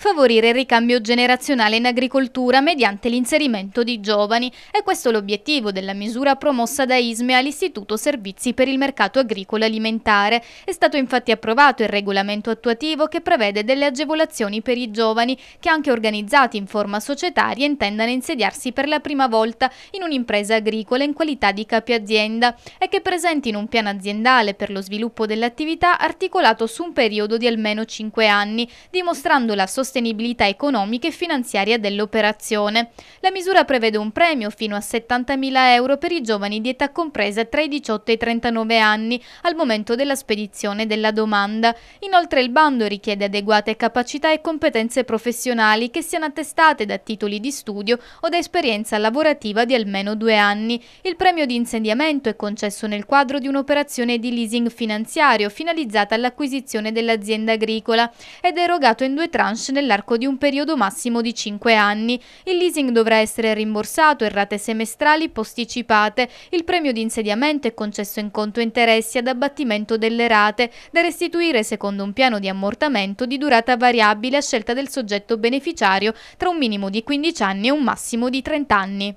favorire il ricambio generazionale in agricoltura mediante l'inserimento di giovani. È questo l'obiettivo della misura promossa da ISME all'Istituto Servizi per il Mercato Agricolo Alimentare. È stato infatti approvato il regolamento attuativo che prevede delle agevolazioni per i giovani che anche organizzati in forma societaria intendano insediarsi per la prima volta in un'impresa agricola in qualità di capi azienda e che presentino un piano aziendale per lo sviluppo dell'attività articolato su un periodo di almeno 5 anni, dimostrando la sostenibilità sostenibilità economica e finanziaria dell'operazione. La misura prevede un premio fino a 70.000 euro per i giovani di età compresa tra i 18 e i 39 anni al momento della spedizione della domanda. Inoltre il bando richiede adeguate capacità e competenze professionali che siano attestate da titoli di studio o da esperienza lavorativa di almeno due anni. Il premio di insediamento è concesso nel quadro di un'operazione di leasing finanziario finalizzata all'acquisizione dell'azienda agricola ed è erogato in due tranche nell'arco di un periodo massimo di 5 anni. Il leasing dovrà essere rimborsato in rate semestrali posticipate. Il premio di insediamento è concesso in conto interessi ad abbattimento delle rate, da restituire secondo un piano di ammortamento di durata variabile a scelta del soggetto beneficiario tra un minimo di 15 anni e un massimo di 30 anni.